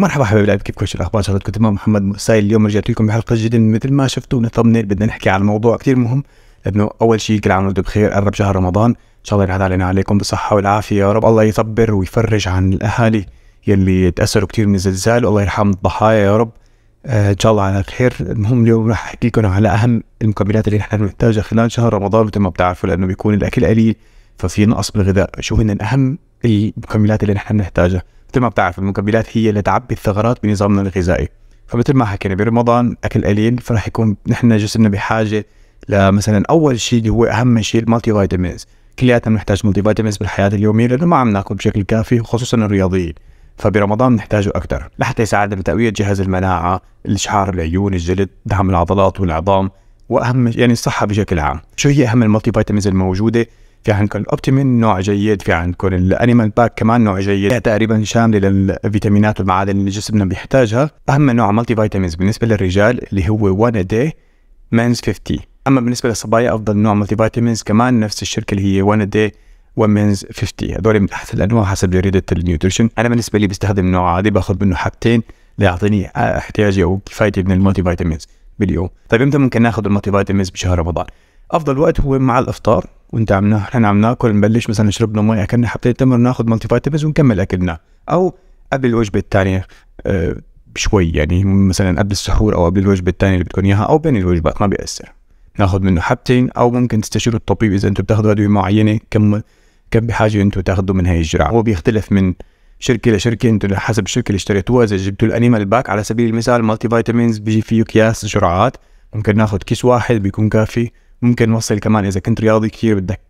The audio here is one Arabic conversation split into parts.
مرحبا حبايب لعب كيف كوش الاخبار ان شاء الله تكون تمام محمد مرسايل اليوم رجعت لكم بحلقه جديده مثل ما شفتوا من الثمنيل بدنا نحكي عن موضوع كثير مهم لانه اول شيء كل عام وانتم بخير قرب شهر رمضان ان شاء الله ينعاد علينا عليكم بالصحه والعافيه يا رب الله يصبر ويفرج عن الاهالي يلي تاثروا كثير من الزلزال والله يرحم الضحايا يا رب آه ان شاء الله على خير المهم اليوم راح احكي لكم على اهم المكملات اللي نحن بنحتاجها خلال شهر رمضان مثل ما بتعرفوا لانه بيكون الاكل قليل ففي نقص بالغذاء شو هن اهم المكملات اللي نحن بنحتاجها مثل ما بتعرف المكملات هي اللي تعبي الثغرات بنظامنا الغذائي فمثل ما حكينا برمضان اكل قليل فراح يكون نحن جسمنا بحاجه لمثلا اول شيء اللي هو اهم شيء المالتي فيتامينز كلياتنا بنحتاج مالتي فيتامينز بالحياه اليوميه لانه ما عم ناكل بشكل كافي خصوصا الرياضيين فبرمضان بنحتاجه اكثر لحتى يساعدنا بتقويه جهاز المناعه، الشعر، العيون، الجلد، دعم العضلات والعظام واهم يعني الصحه بشكل عام. شو هي اهم المالتي فيتامينز الموجوده؟ في عندكم الاوبتيمين نوع جيد في عندكم الانيمال باك كمان نوع جيد تقريبا شامله للفيتامينات والمعادن اللي جسمنا بيحتاجها اهم نوع مالتي فيتامينز بالنسبه للرجال اللي هو 1 دي مينز 50 اما بالنسبه للصبايا افضل نوع مالتي فيتامينز كمان نفس الشركه اللي هي 1 دي ومنز 50 هذول من احسن الانواع حسب جريده النيوتريشن انا بالنسبه لي بستخدم نوع عادي باخذ منه حبتين ليعطيني احتياجي او كفايتي من المالتي فيتامينز باليوم طيب امتى ممكن ناخذ المالتي فيتامينز بشهر رمضان افضل وقت هو مع الافطار وانت عم نحن عم ناكل نبلش مثلا شربنا مي اكلنا حبتين تمر ناخذ مالتي فيتامينز ونكمل اكلنا او قبل الوجبه الثانيه آه، بشوي يعني مثلا قبل السحور او قبل الوجبه الثانيه اللي بدكم اياها او بين الوجبات ما بيأثر ناخذ منه حبتين او ممكن تستشيروا الطبيب اذا انتم بتاخذوا ادويه معينه كم كم بحاجه انتم تاخذوا من هي الجرعه هو بيختلف من شركه لشركه انتم حسب الشركه اللي اشتريتوها اذا جبتوا الانيمال باك على سبيل المثال مالتي فيتامينز بيجي فيه اكياس جرعات ممكن ناخذ كيس واحد بيكون كافي ممكن نوصل كمان اذا كنت رياضي كثير بدك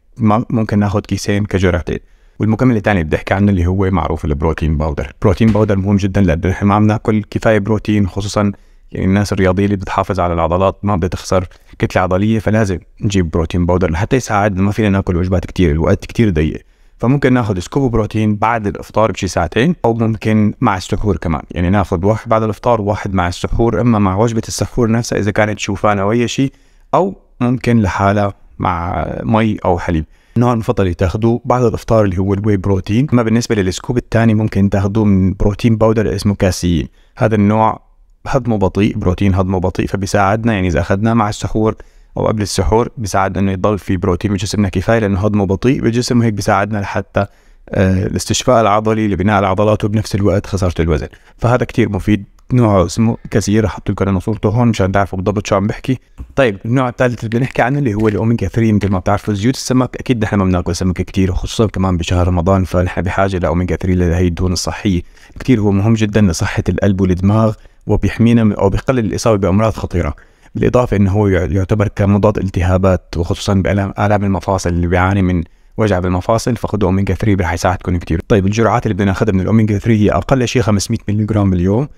ممكن ناخذ كيسين كجرعتين والمكمل الثاني اللي بدي احكي عنه اللي هو معروف البروتين باودر، البروتين باودر مهم جدا لانه نحن ما عم ناكل كفايه بروتين خصوصا يعني الناس الرياضيه اللي بتحافظ على العضلات ما بدها تخسر كتله عضليه فلازم نجيب بروتين باودر لحتى يساعدنا ما فينا ناكل وجبات كثير الوقت كثير ضيق فممكن ناخذ سكوب بروتين بعد الافطار بشي ساعتين او ممكن مع السحور كمان يعني ناخذ واحد بعد الافطار وواحد مع السحور اما مع وجبه السحور نفسها اذا كانت شوفان او اي شيء او ممكن لحالها مع مي او حليب النوع المفضل اللي تاخذوه بعد الافطار اللي هو الواي بروتين اما بالنسبه للسكوب الثاني ممكن تاخذوه من بروتين باودر اسمه كاسيين هذا النوع هضمه بطيء بروتين هضمه بطيء فبيساعدنا يعني اذا اخذناه مع السحور او قبل السحور بيساعد انه يضل في بروتين بجسمنا كفايه لانه هضمه بطيء بالجسم وهيك بيساعدنا لحتى آه، الاستشفاء العضلي لبناء العضلات وبنفس الوقت خساره الوزن فهذا كتير مفيد نوع اسمه كثير هحط لكم انا صورته هون مشان تعرفوا بالضبط شو عم بحكي طيب النوع الثالث اللي نحكي عنه اللي هو الاوميجا 3 مثل ما بتعرفوا زيوت السمك اكيد نحن ما بناكل سمك كثير وخصوصا كمان بشهر رمضان فنحن بحاجه لاوميجا 3 لهي الدهون الصحيه كثير هو مهم جدا لصحه القلب والدماغ وبيحمينا او بيقلل الاصابه بامراض خطيره بالاضافه انه هو يعتبر كمضاد التهابات وخصوصا بالام الام المفاصل اللي بيعاني من وجع بالمفاصل فخذوا اوميجا 3 رح يساعدكم كثير طيب الجرعات اللي بدنا ناخذها من الاوميجا 3 هي اقل شيء 500 ملغ باليوم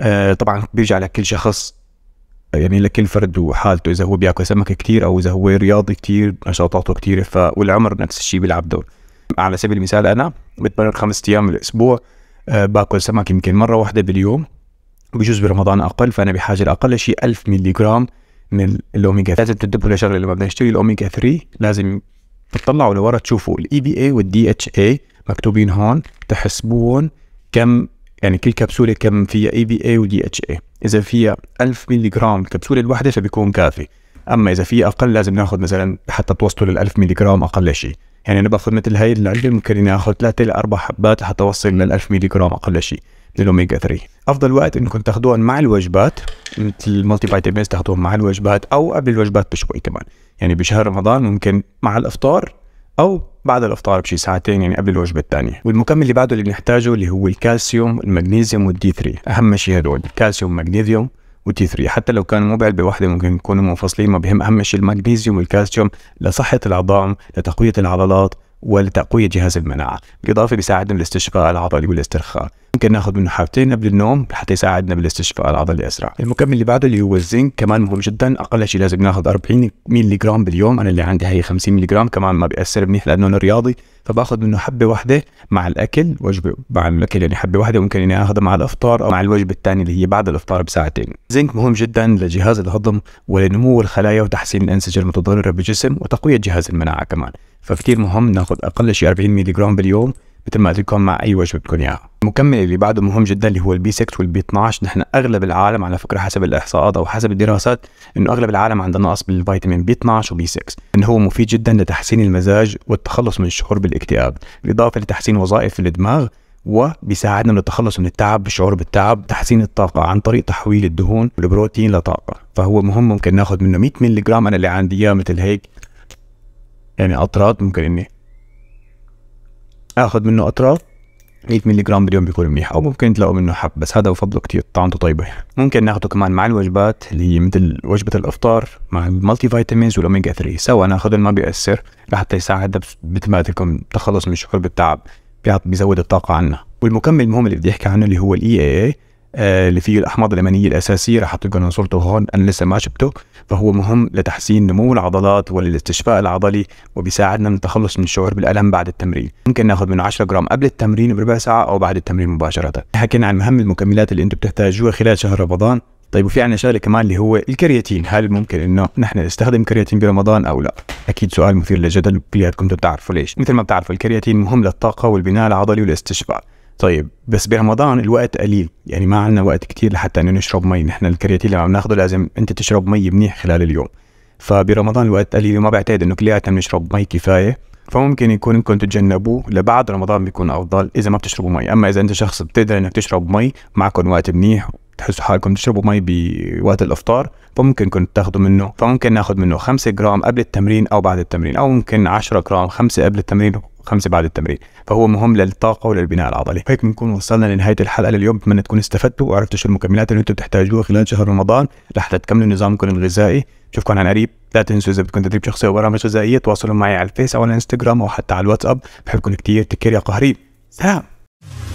آه، طبعا بيرجع لكل شخص يعني لكل فرد وحالته اذا هو بياكل سمك كثير او اذا هو رياضي كثير نشاطاته كثيره فالعمر نفس الشيء بيلعب دور على سبيل المثال انا بتمرن خمس ايام بالاسبوع آه، باكل سمك يمكن مره واحده باليوم بجوز برمضان اقل فانا بحاجه لاقل شيء 1000 ملي جرام من الاوميجا لازم تنتبهوا لشغله لما بدنا نشتري الاوميجا 3 لازم تطلعوا لورا تشوفوا الاي بي e اي والدي اتش اي مكتوبين هون تحسبوهم كم يعني كل كبسوله كم فيها اي بي اي ودي اتش اي اذا فيها 1000 ملي جرام الكبسوله الواحده فبيكون كافي اما اذا في اقل لازم ناخذ مثلا حتى توصلوا لل 1000 ملي جرام اقل شيء يعني انا باخذ مثل هي العلبه ممكن ناخذ 3 ل 4 حبات حتى اوصل لل 1000 ملي جرام اقل شيء من الاوميجا 3 افضل وقت انكم تاخذوهم مع الوجبات مثل المالتي فيتامينز تاخذوهم مع الوجبات او قبل الوجبات بشوي كمان يعني بشهر رمضان ممكن مع الافطار او بعد الافطار بشي ساعتين يعني قبل الوجبه الثانيه والمكمل اللي بعده اللي بنحتاجه اللي هو الكالسيوم المغنيزيوم والدي 3 اهم شيء هدول الكالسيوم والمغنيزيوم والدي 3 حتى لو كانوا مو بعلبه واحده ممكن يكونوا منفصلين ما بهم اهم شيء المغنيزيوم والكالسيوم لصحه العظام لتقويه العضلات ولتقوية جهاز المناعة بالإضافة بيساعدنا بالاستشفاء العضلي والاسترخاء ممكن ناخذ منه حبتين قبل النوم حتى يساعدنا بالاستشفاء العضلي اسرع المكمل اللي بعده اللي هو الزنك كمان مهم جدا اقل شيء لازم ناخذ 40 ملي جرام باليوم انا اللي عندي هي 50 ملي جرام كمان ما بياثر منيح لانه انا رياضي فباخذ منه حبه واحده مع الاكل وجبه مع الاكل يعني حبه واحده ممكن اني اخذها مع الافطار او مع الوجبه الثانيه اللي هي بعد الافطار بساعتين الزنك مهم جدا لجهاز الهضم ولنمو الخلايا وتحسين الانسجه المتضرره بالجسم وتقويه جهاز المناعه كمان فكتير مهم ناخذ اقل شيء 40 مللي جرام باليوم مثل ما قلت لكم مع اي وجبه بدكم اياها. يعني. المكمل اللي بعده مهم جدا اللي هو البي 6 والبي 12 نحن اغلب العالم على فكره حسب الاحصاءات او حسب الدراسات انه اغلب العالم عنده نقص بالفيتامين بي 12 وبي 6 انه هو مفيد جدا لتحسين المزاج والتخلص من الشعور بالاكتئاب بالاضافه لتحسين وظائف الدماغ وبيساعدنا للتخلص من التعب بالشعور بالتعب تحسين الطاقة عن طريق تحويل الدهون والبروتين لطاقة فهو مهم ممكن ناخذ منه 100 ملغ أنا اللي عندي إياه مثل هيك يعني قطرات ممكن اني اخذ منه قطره 100 ملغ باليوم بيكون منيح او ممكن تلاقوا منه حب بس هذا بفضله كتير طعمته طيبه ممكن ناخده كمان مع الوجبات اللي هي مثل وجبه الافطار مع المالتي فيتامينز والاوميجا 3 سواء ناخذ ما بيأثر لحتى يساعد بتماتكم تخلص من شعور بالتعب بيزود الطاقه عنا والمكمل المهم اللي بدي احكي عنه اللي هو الاي اي e آه اللي فيه الاحماض الامينيه الاساسيه راح احط لكم صورته هون انا لسه ما شفته فهو مهم لتحسين نمو العضلات وللاستشفاء العضلي وبيساعدنا من التخلص من الشعور بالالم بعد التمرين ممكن ناخذ منه 10 جرام قبل التمرين بربع ساعه او بعد التمرين مباشره حكينا عن مهم المكملات اللي انتم بتحتاجوها خلال شهر رمضان طيب وفي عندنا شغله كمان اللي هو الكرياتين هل ممكن انه نحن نستخدم كرياتين برمضان او لا اكيد سؤال مثير للجدل كلياتكم بتعرفوا ليش مثل ما بتعرفوا الكرياتين مهم للطاقه والبناء العضلي والاستشفاء طيب بس برمضان الوقت قليل يعني ما عندنا وقت كتير لحتى انه نشرب مي نحن الكرياتين اللي عم ناخده لازم انت تشرب مي منيح خلال اليوم فبرمضان الوقت قليل وما بعتقد انه كلياتنا بنشرب مي كفايه فممكن يكون انكم تتجنبوه لبعد رمضان بيكون افضل اذا ما بتشربوا مي اما اذا انت شخص بتقدر انك تشرب مي معكم وقت منيح تحسوا حالكم تشربوا مي بوقت الافطار فممكن كنت تاخذوا منه فممكن ناخذ منه 5 جرام قبل التمرين او بعد التمرين او ممكن 10 جرام 5 قبل التمرين خمسة بعد التمرين فهو مهم للطاقة وللبناء العضلي هيك بنكون وصلنا لنهاية الحلقة لليوم بتمنى تكونوا استفدتوا وعرفتوا شو المكملات اللي انتم بتحتاجوها خلال شهر رمضان لحتى تكملوا نظامكم الغذائي بشوفكم عن قريب لا تنسوا اذا بدكم تدريب شخصي وبرامج غذائية تواصلوا معي على الفيس او على الانستغرام او حتى على الواتساب بحبكم كثير تكير يا قهري سلام